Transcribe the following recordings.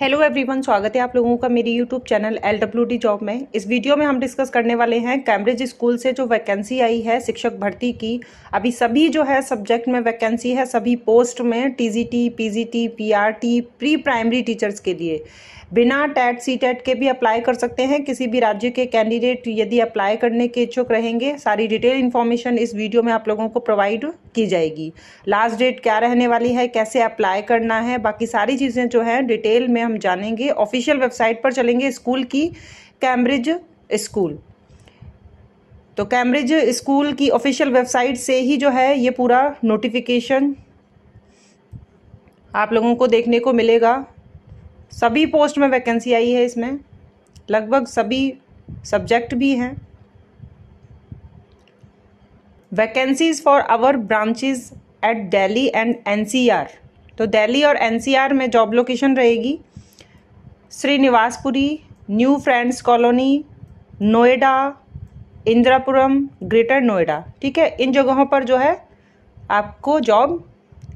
hello everyone स्वागत है आप लोगों का मेरी YouTube channel L W D job में इस वीडियो में हम डिस्कस करने वाले हैं कैम्ब्रिज स्कूल से जो वैकेंसी आई है शिक्षक भर्ती की अभी सभी जो है सब्जेक्ट में वैकेंसी है सभी पोस्ट में TGT PGT PRT pre primary teachers के लिए बिना टैट सी टैट के भी अप्लाई कर सकते हैं किसी भी राज्य के कैंडिडेट यदि अप्लाई करने के इच्छुक रहेंगे सारी डिटेल इन्फॉर्मेशन इस वीडियो में आप लोगों को प्रोवाइड की जाएगी लास्ट डेट क्या रहने वाली है कैसे अप्लाई करना है बाकी सारी चीज़ें जो हैं डिटेल में हम जानेंगे ऑफिशियल वेबसाइट पर चलेंगे स्कूल की कैम्ब्रिज स्कूल तो कैम्ब्रिज स्कूल की ऑफिशियल वेबसाइट से ही जो है ये पूरा नोटिफिकेशन आप लोगों को देखने को मिलेगा सभी पोस्ट में वैकेंसी आई है इसमें लगभग सभी सब्जेक्ट भी हैं vacancies for our branches at Delhi and NCR तो दिल्ली और एनसीआर में जॉब लोकेशन रहेगी Srinivaspuri new friends colony Noida Indirapuram greater Noida ठीक है इन जगहों पर जो है आपको जॉब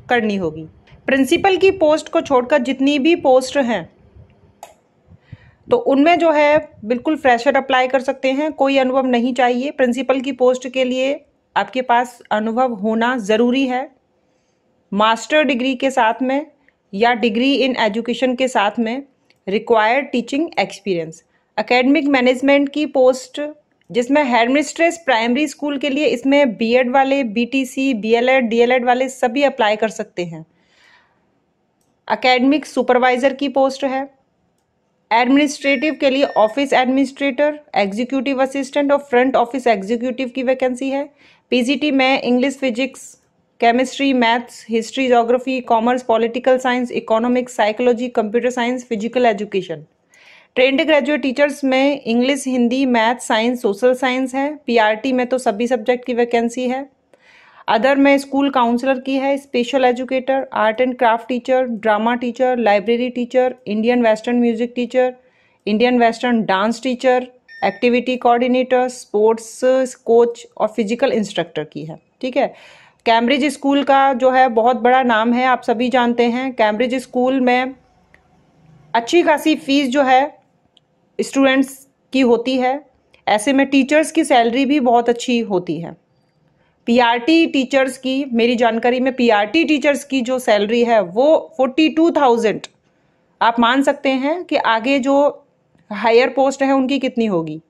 करनी होगी प्रिंसिपल की पोस्ट को छोड़कर जितनी भी पोस्ट हैं तो उनमें जो है बिल्कुल फ्रेशर अप्लाई कर सकते हैं कोई अनुभव नहीं चाहिए प्रिंसिपल की पोस्ट के लिए आपके पास अनुभव होना ज़रूरी है मास्टर डिग्री के साथ में या डिग्री इन एजुकेशन के साथ में required teaching experience academic management की पोस्ट जिसमें हेडमिस्ट्रेस प्राइमरी स्कूल के लिए इसमें बीएड वाले बीटीसी बीएलएड डीएलएड वाले सभी अप्लाई कर सकते हैं एकेडमिक सुपरवाइज़र की पोस्ट है एडमिनिस्ट्रेटिव के लिए ऑफिस एडमिनिस्ट्रेटर एग्जीक्यूटिव असिस्टेंट और फ्रंट ऑफिस एग्जीक्यूटिव की वैकेंसी है पीजीटी में English physics chemistry maths history geography commerce political science economics psychology computer science physical education trained graduate teachers में English Hindi math science social science है PRT में तो सभी subject की वैकेंसी है अदर में स्कूल काउंसलर की है special educator art and craft teacher drama teacher library teacher Indian western music teacher Indian western dance teacher activity coordinator sports coach और फिजिकल इंस्ट्रक्टर की है ठीक है कैम्ब्रिज स्कूल का जो है बहुत बड़ा नाम है आप सभी जानते हैं कैम्ब्रिज स्कूल में अच्छी खासी फीस जो है स्टूडेंट्स की होती है ऐसे में टीचर्स की सैलरी भी बहुत अच्छी होती है पीआरटी टीचर्स की मेरी जानकारी में पीआरटी टीचर्स की जो सैलरी है वो फोर्टी टू थाउजेंड आप मान सकते हैं कि आगे जो हायर पोस्ट है उनकी कितनी होगी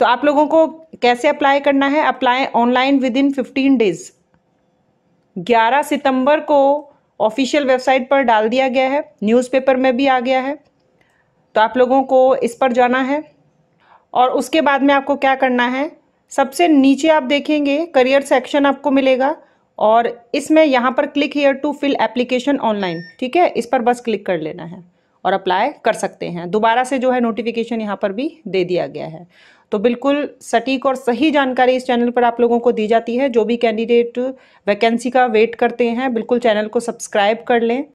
तो आप लोगों को कैसे अप्लाई करना है apply online within fifteen days 11 सितंबर को ऑफिशियल वेबसाइट पर डाल दिया गया है न्यूज़पेपर में भी आ गया है तो आप लोगों को इस पर जाना है और उसके बाद में आपको क्या करना है सबसे नीचे आप देखेंगे करियर सेक्शन आपको मिलेगा और इसमें यहाँ पर click here to fill application online ठीक है इस पर बस क्लिक कर लेना है और अप्लाई कर सकते हैं दोबारा से जो है नोटिफिकेशन यहाँ पर भी दे दिया गया है तो बिल्कुल सटीक और सही जानकारी इस चैनल पर आप लोगों को दी जाती है जो भी कैंडिडेट वैकेंसी का वेट करते हैं बिल्कुल चैनल को सब्सक्राइब कर लें